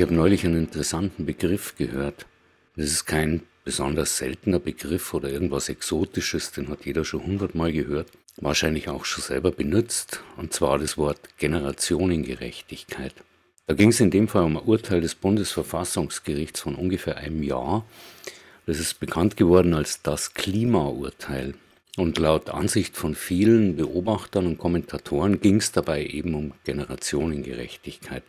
Ich habe neulich einen interessanten Begriff gehört. Das ist kein besonders seltener Begriff oder irgendwas Exotisches, den hat jeder schon hundertmal gehört, wahrscheinlich auch schon selber benutzt, und zwar das Wort Generationengerechtigkeit. Da ging es in dem Fall um ein Urteil des Bundesverfassungsgerichts von ungefähr einem Jahr. Das ist bekannt geworden als das Klimaurteil. Und laut Ansicht von vielen Beobachtern und Kommentatoren ging es dabei eben um Generationengerechtigkeit.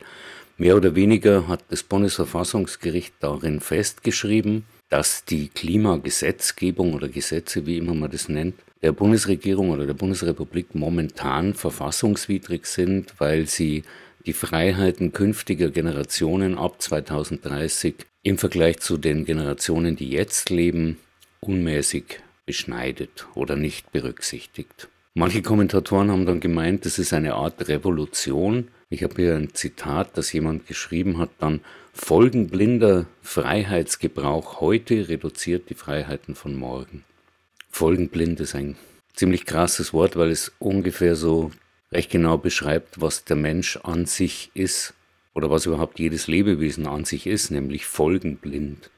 Mehr oder weniger hat das Bundesverfassungsgericht darin festgeschrieben, dass die Klimagesetzgebung oder Gesetze, wie immer man das nennt, der Bundesregierung oder der Bundesrepublik momentan verfassungswidrig sind, weil sie die Freiheiten künftiger Generationen ab 2030 im Vergleich zu den Generationen, die jetzt leben, unmäßig beschneidet oder nicht berücksichtigt. Manche Kommentatoren haben dann gemeint, das ist eine Art Revolution, ich habe hier ein Zitat, das jemand geschrieben hat, dann folgenblinder Freiheitsgebrauch heute reduziert die Freiheiten von morgen. Folgenblind ist ein ziemlich krasses Wort, weil es ungefähr so recht genau beschreibt, was der Mensch an sich ist oder was überhaupt jedes Lebewesen an sich ist, nämlich folgenblind.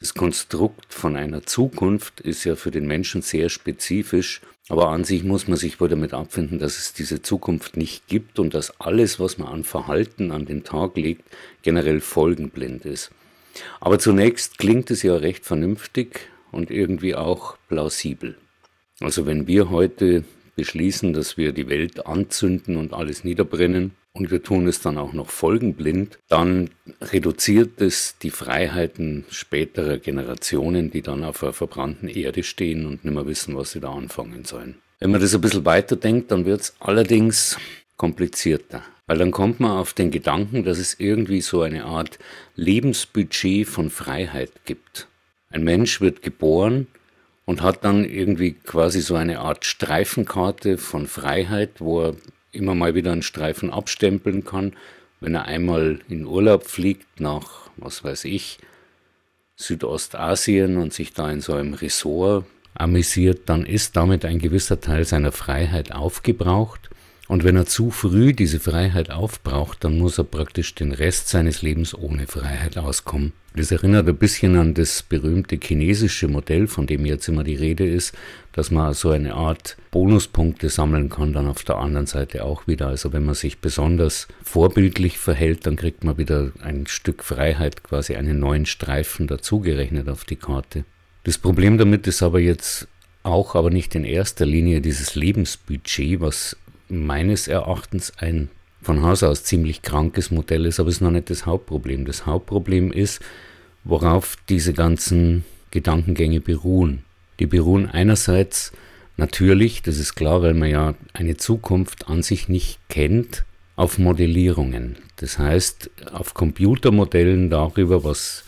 Das Konstrukt von einer Zukunft ist ja für den Menschen sehr spezifisch, aber an sich muss man sich wohl damit abfinden, dass es diese Zukunft nicht gibt und dass alles, was man an Verhalten an den Tag legt, generell folgenblind ist. Aber zunächst klingt es ja recht vernünftig und irgendwie auch plausibel. Also wenn wir heute beschließen, dass wir die Welt anzünden und alles niederbrennen, und wir tun es dann auch noch folgenblind, dann reduziert es die Freiheiten späterer Generationen, die dann auf einer verbrannten Erde stehen und nicht mehr wissen, was sie da anfangen sollen. Wenn man das ein bisschen weiterdenkt, dann wird es allerdings komplizierter. Weil dann kommt man auf den Gedanken, dass es irgendwie so eine Art Lebensbudget von Freiheit gibt. Ein Mensch wird geboren und hat dann irgendwie quasi so eine Art Streifenkarte von Freiheit, wo er immer mal wieder einen Streifen abstempeln kann. Wenn er einmal in Urlaub fliegt nach, was weiß ich, Südostasien und sich da in so einem Ressort amüsiert, dann ist damit ein gewisser Teil seiner Freiheit aufgebraucht. Und wenn er zu früh diese Freiheit aufbraucht, dann muss er praktisch den Rest seines Lebens ohne Freiheit auskommen. Das erinnert ein bisschen an das berühmte chinesische Modell, von dem jetzt immer die Rede ist, dass man so eine Art Bonuspunkte sammeln kann, dann auf der anderen Seite auch wieder. Also wenn man sich besonders vorbildlich verhält, dann kriegt man wieder ein Stück Freiheit, quasi einen neuen Streifen dazugerechnet auf die Karte. Das Problem damit ist aber jetzt auch, aber nicht in erster Linie dieses Lebensbudget, was meines Erachtens ein von Haus aus ziemlich krankes Modell ist, aber es ist noch nicht das Hauptproblem. Das Hauptproblem ist, worauf diese ganzen Gedankengänge beruhen. Die beruhen einerseits natürlich, das ist klar, weil man ja eine Zukunft an sich nicht kennt, auf Modellierungen. Das heißt, auf Computermodellen darüber, was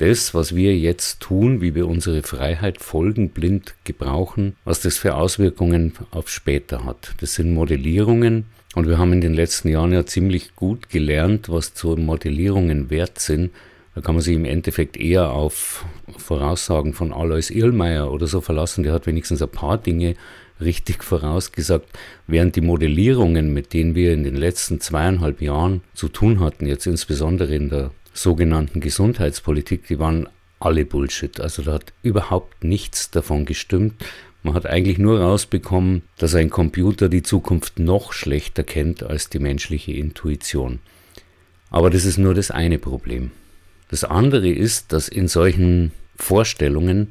das, was wir jetzt tun, wie wir unsere Freiheit folgenblind gebrauchen, was das für Auswirkungen auf später hat. Das sind Modellierungen und wir haben in den letzten Jahren ja ziemlich gut gelernt, was zu Modellierungen wert sind. Da kann man sich im Endeffekt eher auf Voraussagen von Alois Irlmeier oder so verlassen. Der hat wenigstens ein paar Dinge richtig vorausgesagt, während die Modellierungen, mit denen wir in den letzten zweieinhalb Jahren zu tun hatten, jetzt insbesondere in der sogenannten Gesundheitspolitik, die waren alle Bullshit. Also da hat überhaupt nichts davon gestimmt. Man hat eigentlich nur rausbekommen, dass ein Computer die Zukunft noch schlechter kennt als die menschliche Intuition. Aber das ist nur das eine Problem. Das andere ist, dass in solchen Vorstellungen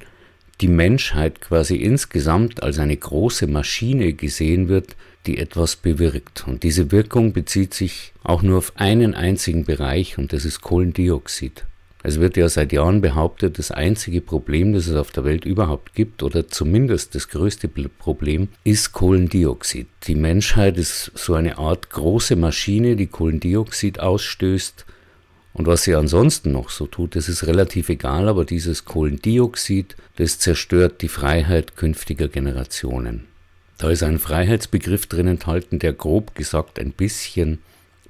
die Menschheit quasi insgesamt als eine große Maschine gesehen wird, die etwas bewirkt. Und diese Wirkung bezieht sich auch nur auf einen einzigen Bereich und das ist Kohlendioxid. Es wird ja seit Jahren behauptet, das einzige Problem, das es auf der Welt überhaupt gibt, oder zumindest das größte Problem, ist Kohlendioxid. Die Menschheit ist so eine Art große Maschine, die Kohlendioxid ausstößt. Und was sie ansonsten noch so tut, das ist relativ egal, aber dieses Kohlendioxid, das zerstört die Freiheit künftiger Generationen. Da ist ein Freiheitsbegriff drin enthalten, der grob gesagt ein bisschen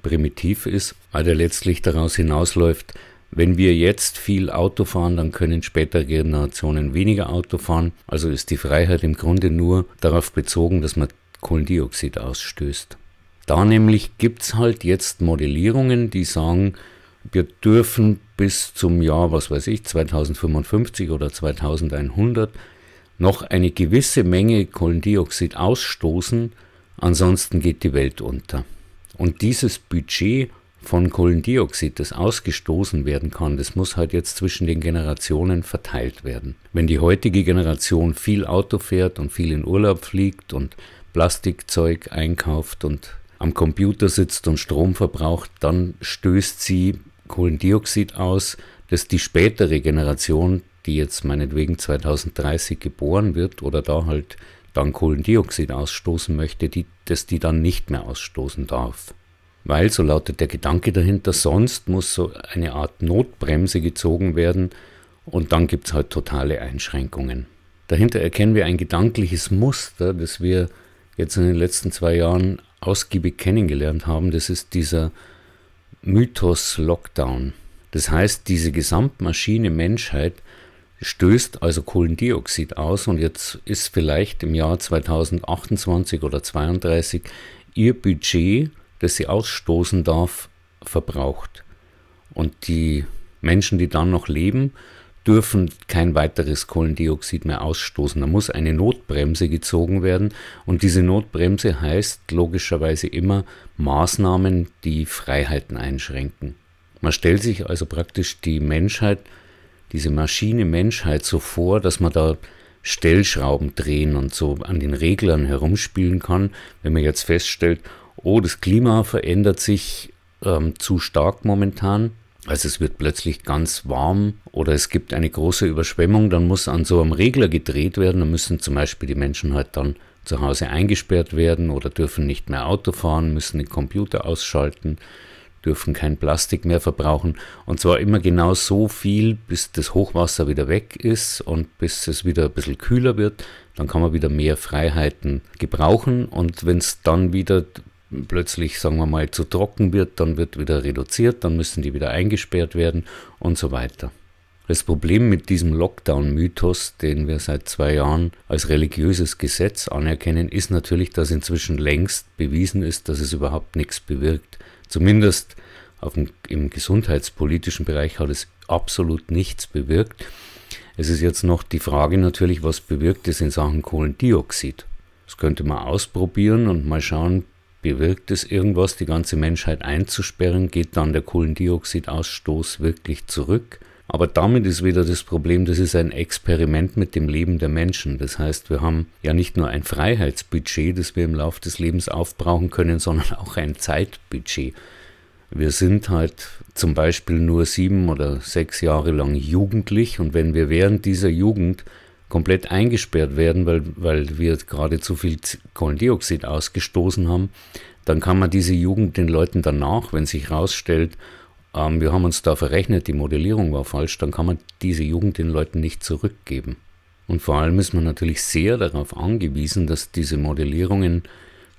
primitiv ist, weil der letztlich daraus hinausläuft, wenn wir jetzt viel Auto fahren, dann können spätere Generationen weniger Auto fahren. Also ist die Freiheit im Grunde nur darauf bezogen, dass man Kohlendioxid ausstößt. Da nämlich gibt es halt jetzt Modellierungen, die sagen, wir dürfen bis zum Jahr, was weiß ich, 2055 oder 2100 noch eine gewisse Menge Kohlendioxid ausstoßen, ansonsten geht die Welt unter. Und dieses Budget von Kohlendioxid, das ausgestoßen werden kann, das muss halt jetzt zwischen den Generationen verteilt werden. Wenn die heutige Generation viel Auto fährt und viel in Urlaub fliegt und Plastikzeug einkauft und am Computer sitzt und Strom verbraucht, dann stößt sie Kohlendioxid aus, das die spätere Generation die jetzt meinetwegen 2030 geboren wird oder da halt dann Kohlendioxid ausstoßen möchte, die, dass die dann nicht mehr ausstoßen darf. Weil, so lautet der Gedanke dahinter, sonst muss so eine Art Notbremse gezogen werden und dann gibt es halt totale Einschränkungen. Dahinter erkennen wir ein gedankliches Muster, das wir jetzt in den letzten zwei Jahren ausgiebig kennengelernt haben. Das ist dieser Mythos Lockdown. Das heißt, diese Gesamtmaschine Menschheit stößt also Kohlendioxid aus und jetzt ist vielleicht im Jahr 2028 oder 2032 ihr Budget, das sie ausstoßen darf, verbraucht. Und die Menschen, die dann noch leben, dürfen kein weiteres Kohlendioxid mehr ausstoßen. Da muss eine Notbremse gezogen werden und diese Notbremse heißt logischerweise immer Maßnahmen, die Freiheiten einschränken. Man stellt sich also praktisch die Menschheit diese Maschine Menschheit so vor, dass man da Stellschrauben drehen und so an den Reglern herumspielen kann. Wenn man jetzt feststellt, oh, das Klima verändert sich ähm, zu stark momentan, also es wird plötzlich ganz warm oder es gibt eine große Überschwemmung, dann muss an so einem Regler gedreht werden, dann müssen zum Beispiel die Menschen halt dann zu Hause eingesperrt werden oder dürfen nicht mehr Auto fahren, müssen den Computer ausschalten, dürfen kein Plastik mehr verbrauchen und zwar immer genau so viel, bis das Hochwasser wieder weg ist und bis es wieder ein bisschen kühler wird, dann kann man wieder mehr Freiheiten gebrauchen und wenn es dann wieder plötzlich, sagen wir mal, zu trocken wird, dann wird wieder reduziert, dann müssen die wieder eingesperrt werden und so weiter. Das Problem mit diesem Lockdown-Mythos, den wir seit zwei Jahren als religiöses Gesetz anerkennen, ist natürlich, dass inzwischen längst bewiesen ist, dass es überhaupt nichts bewirkt zumindest dem, im gesundheitspolitischen Bereich hat es absolut nichts bewirkt. Es ist jetzt noch die Frage natürlich, was bewirkt es in Sachen Kohlendioxid? Das könnte man ausprobieren und mal schauen, bewirkt es irgendwas, die ganze Menschheit einzusperren? Geht dann der Kohlendioxidausstoß wirklich zurück? Aber damit ist wieder das Problem, das ist ein Experiment mit dem Leben der Menschen. Das heißt, wir haben ja nicht nur ein Freiheitsbudget, das wir im Laufe des Lebens aufbrauchen können, sondern auch ein Zeitbudget. Wir sind halt zum Beispiel nur sieben oder sechs Jahre lang jugendlich und wenn wir während dieser Jugend komplett eingesperrt werden, weil, weil wir gerade zu viel Kohlendioxid ausgestoßen haben, dann kann man diese Jugend den Leuten danach, wenn sich herausstellt, ähm, wir haben uns da verrechnet, die Modellierung war falsch, dann kann man diese Jugend den Leuten nicht zurückgeben. Und vor allem ist man natürlich sehr darauf angewiesen, dass diese Modellierungen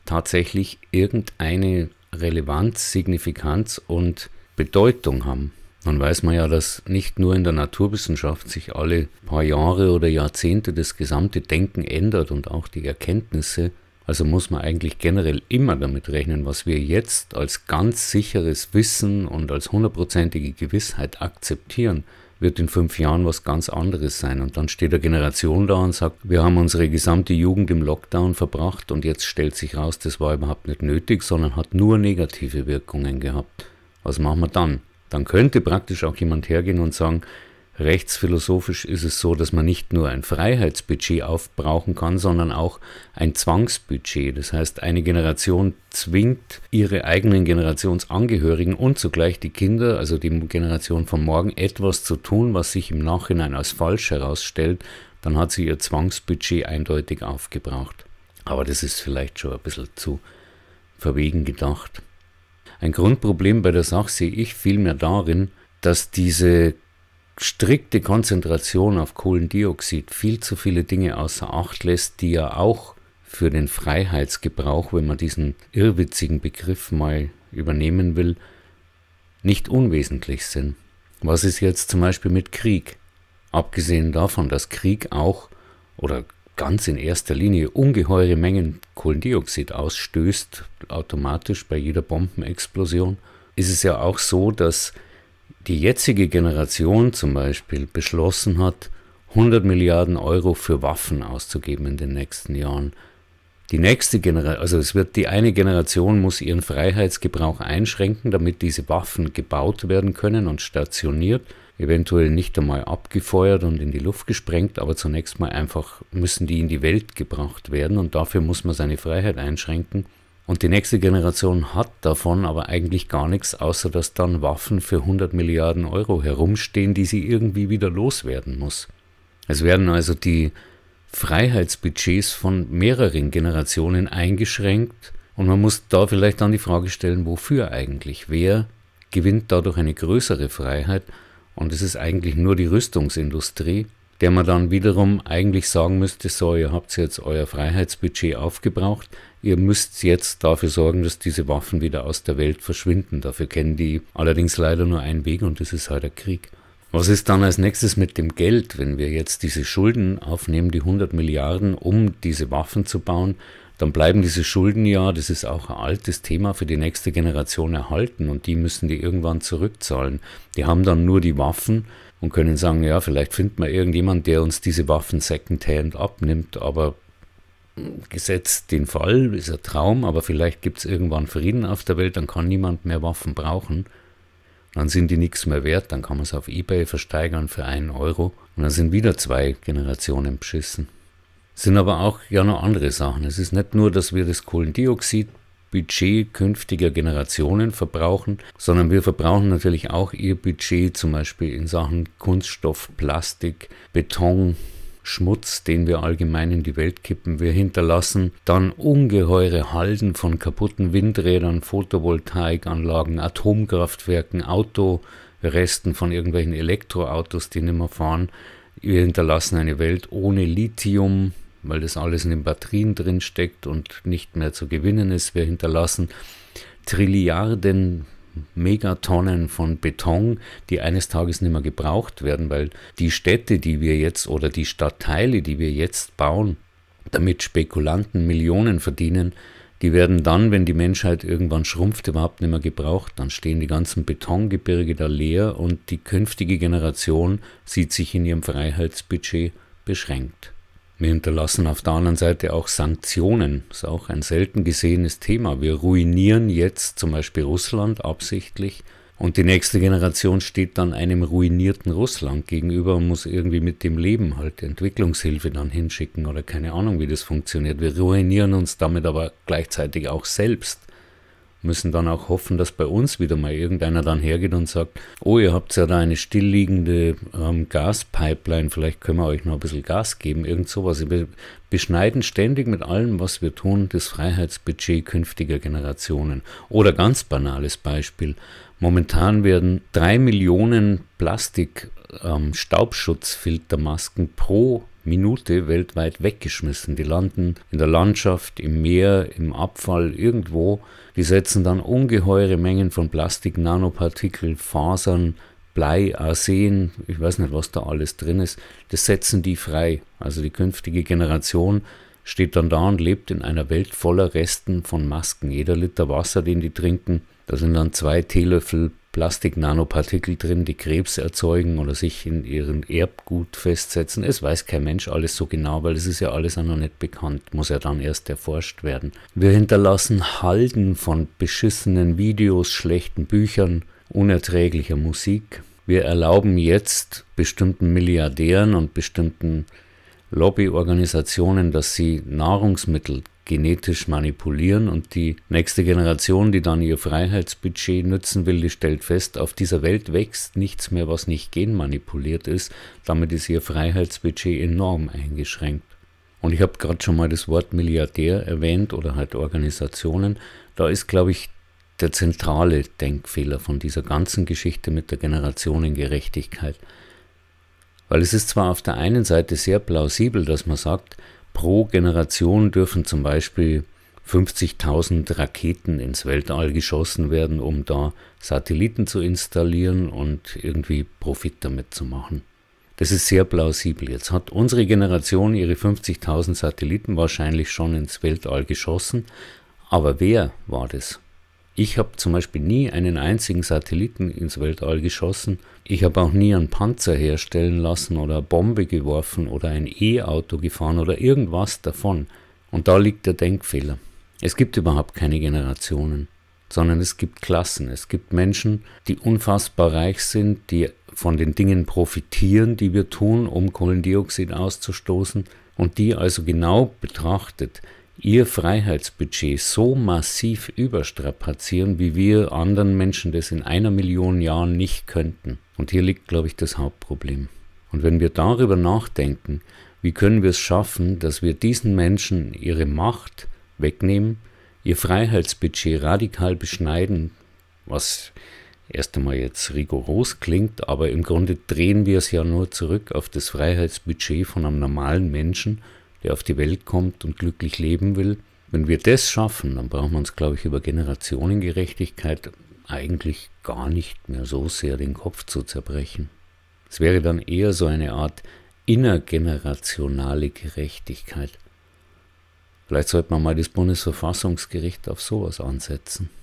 tatsächlich irgendeine Relevanz, Signifikanz und Bedeutung haben. Dann weiß man ja, dass nicht nur in der Naturwissenschaft sich alle paar Jahre oder Jahrzehnte das gesamte Denken ändert und auch die Erkenntnisse also muss man eigentlich generell immer damit rechnen, was wir jetzt als ganz sicheres Wissen und als hundertprozentige Gewissheit akzeptieren, wird in fünf Jahren was ganz anderes sein. Und dann steht eine Generation da und sagt, wir haben unsere gesamte Jugend im Lockdown verbracht und jetzt stellt sich raus, das war überhaupt nicht nötig, sondern hat nur negative Wirkungen gehabt. Was machen wir dann? Dann könnte praktisch auch jemand hergehen und sagen, Rechtsphilosophisch ist es so, dass man nicht nur ein Freiheitsbudget aufbrauchen kann, sondern auch ein Zwangsbudget. Das heißt, eine Generation zwingt ihre eigenen Generationsangehörigen und zugleich die Kinder, also die Generation von morgen, etwas zu tun, was sich im Nachhinein als falsch herausstellt. Dann hat sie ihr Zwangsbudget eindeutig aufgebraucht. Aber das ist vielleicht schon ein bisschen zu verwegen gedacht. Ein Grundproblem bei der Sache sehe ich vielmehr darin, dass diese strikte Konzentration auf Kohlendioxid viel zu viele Dinge außer Acht lässt, die ja auch für den Freiheitsgebrauch, wenn man diesen irrwitzigen Begriff mal übernehmen will, nicht unwesentlich sind. Was ist jetzt zum Beispiel mit Krieg? Abgesehen davon, dass Krieg auch oder ganz in erster Linie ungeheure Mengen Kohlendioxid ausstößt, automatisch bei jeder Bombenexplosion, ist es ja auch so, dass die jetzige Generation zum Beispiel beschlossen hat, 100 Milliarden Euro für Waffen auszugeben in den nächsten Jahren. Die nächste Generation, also es wird die eine Generation muss ihren Freiheitsgebrauch einschränken, damit diese Waffen gebaut werden können und stationiert, eventuell nicht einmal abgefeuert und in die Luft gesprengt, aber zunächst mal einfach müssen die in die Welt gebracht werden und dafür muss man seine Freiheit einschränken und die nächste Generation hat davon aber eigentlich gar nichts, außer dass dann Waffen für 100 Milliarden Euro herumstehen, die sie irgendwie wieder loswerden muss. Es werden also die Freiheitsbudgets von mehreren Generationen eingeschränkt und man muss da vielleicht dann die Frage stellen, wofür eigentlich? Wer gewinnt dadurch eine größere Freiheit? Und es ist eigentlich nur die Rüstungsindustrie, der man dann wiederum eigentlich sagen müsste, so, ihr habt jetzt euer Freiheitsbudget aufgebraucht, ihr müsst jetzt dafür sorgen, dass diese Waffen wieder aus der Welt verschwinden. Dafür kennen die allerdings leider nur einen Weg und das ist halt der Krieg. Was ist dann als nächstes mit dem Geld, wenn wir jetzt diese Schulden aufnehmen, die 100 Milliarden, um diese Waffen zu bauen? Dann bleiben diese Schulden ja, das ist auch ein altes Thema, für die nächste Generation erhalten und die müssen die irgendwann zurückzahlen. Die haben dann nur die Waffen, und können sagen, ja, vielleicht finden wir irgendjemand, der uns diese Waffen secondhand abnimmt, aber gesetzt den Fall, ist ein Traum, aber vielleicht gibt es irgendwann Frieden auf der Welt, dann kann niemand mehr Waffen brauchen. Dann sind die nichts mehr wert, dann kann man es auf Ebay versteigern für einen Euro und dann sind wieder zwei Generationen beschissen. Es sind aber auch ja noch andere Sachen. Es ist nicht nur, dass wir das Kohlendioxid Budget künftiger Generationen verbrauchen, sondern wir verbrauchen natürlich auch ihr Budget zum Beispiel in Sachen Kunststoff, Plastik, Beton, Schmutz, den wir allgemein in die Welt kippen. Wir hinterlassen dann ungeheure Halden von kaputten Windrädern, Photovoltaikanlagen, Atomkraftwerken, Autoresten von irgendwelchen Elektroautos, die nicht mehr fahren. Wir hinterlassen eine Welt ohne Lithium, weil das alles in den Batterien drin steckt und nicht mehr zu gewinnen ist. Wir hinterlassen Trilliarden Megatonnen von Beton, die eines Tages nicht mehr gebraucht werden, weil die Städte, die wir jetzt oder die Stadtteile, die wir jetzt bauen, damit Spekulanten Millionen verdienen, die werden dann, wenn die Menschheit irgendwann schrumpft, überhaupt nicht mehr gebraucht. Dann stehen die ganzen Betongebirge da leer und die künftige Generation sieht sich in ihrem Freiheitsbudget beschränkt. Wir hinterlassen auf der anderen Seite auch Sanktionen. Das ist auch ein selten gesehenes Thema. Wir ruinieren jetzt zum Beispiel Russland absichtlich. Und die nächste Generation steht dann einem ruinierten Russland gegenüber und muss irgendwie mit dem Leben halt Entwicklungshilfe dann hinschicken oder keine Ahnung, wie das funktioniert. Wir ruinieren uns damit aber gleichzeitig auch selbst müssen dann auch hoffen, dass bei uns wieder mal irgendeiner dann hergeht und sagt, oh, ihr habt ja da eine stillliegende ähm, Gaspipeline, vielleicht können wir euch noch ein bisschen Gas geben, irgend sowas. Wir beschneiden ständig mit allem, was wir tun, das Freiheitsbudget künftiger Generationen. Oder ganz banales Beispiel. Momentan werden drei Millionen Plastik ähm, Staubschutzfiltermasken pro Minute weltweit weggeschmissen. Die landen in der Landschaft, im Meer, im Abfall, irgendwo. Die setzen dann ungeheure Mengen von Plastik, Nanopartikel, Fasern, Blei, Arsen, ich weiß nicht, was da alles drin ist. Das setzen die frei. Also die künftige Generation steht dann da und lebt in einer Welt voller Resten von Masken. Jeder Liter Wasser, den die trinken, da sind dann zwei Teelöffel Plastik-Nanopartikel drin, die Krebs erzeugen oder sich in ihren Erbgut festsetzen. Es weiß kein Mensch alles so genau, weil es ist ja alles auch noch nicht bekannt, muss ja dann erst erforscht werden. Wir hinterlassen Halden von beschissenen Videos, schlechten Büchern, unerträglicher Musik. Wir erlauben jetzt bestimmten Milliardären und bestimmten Lobbyorganisationen, dass sie Nahrungsmittel genetisch manipulieren und die nächste Generation, die dann ihr Freiheitsbudget nützen will, die stellt fest, auf dieser Welt wächst nichts mehr, was nicht genmanipuliert ist, damit ist ihr Freiheitsbudget enorm eingeschränkt. Und ich habe gerade schon mal das Wort Milliardär erwähnt oder halt Organisationen, da ist, glaube ich, der zentrale Denkfehler von dieser ganzen Geschichte mit der Generationengerechtigkeit. Weil es ist zwar auf der einen Seite sehr plausibel, dass man sagt, Pro Generation dürfen zum Beispiel 50.000 Raketen ins Weltall geschossen werden, um da Satelliten zu installieren und irgendwie Profit damit zu machen. Das ist sehr plausibel. Jetzt hat unsere Generation ihre 50.000 Satelliten wahrscheinlich schon ins Weltall geschossen, aber wer war das? Ich habe zum Beispiel nie einen einzigen Satelliten ins Weltall geschossen. Ich habe auch nie einen Panzer herstellen lassen oder eine Bombe geworfen oder ein E-Auto gefahren oder irgendwas davon. Und da liegt der Denkfehler. Es gibt überhaupt keine Generationen, sondern es gibt Klassen. Es gibt Menschen, die unfassbar reich sind, die von den Dingen profitieren, die wir tun, um Kohlendioxid auszustoßen und die also genau betrachtet ihr Freiheitsbudget so massiv überstrapazieren, wie wir anderen Menschen das in einer Million Jahren nicht könnten. Und hier liegt, glaube ich, das Hauptproblem. Und wenn wir darüber nachdenken, wie können wir es schaffen, dass wir diesen Menschen ihre Macht wegnehmen, ihr Freiheitsbudget radikal beschneiden, was erst einmal jetzt rigoros klingt, aber im Grunde drehen wir es ja nur zurück auf das Freiheitsbudget von einem normalen Menschen der auf die Welt kommt und glücklich leben will. Wenn wir das schaffen, dann brauchen wir uns, glaube ich, über Generationengerechtigkeit eigentlich gar nicht mehr so sehr den Kopf zu zerbrechen. Es wäre dann eher so eine Art innergenerationale Gerechtigkeit. Vielleicht sollte man mal das Bundesverfassungsgericht auf sowas ansetzen.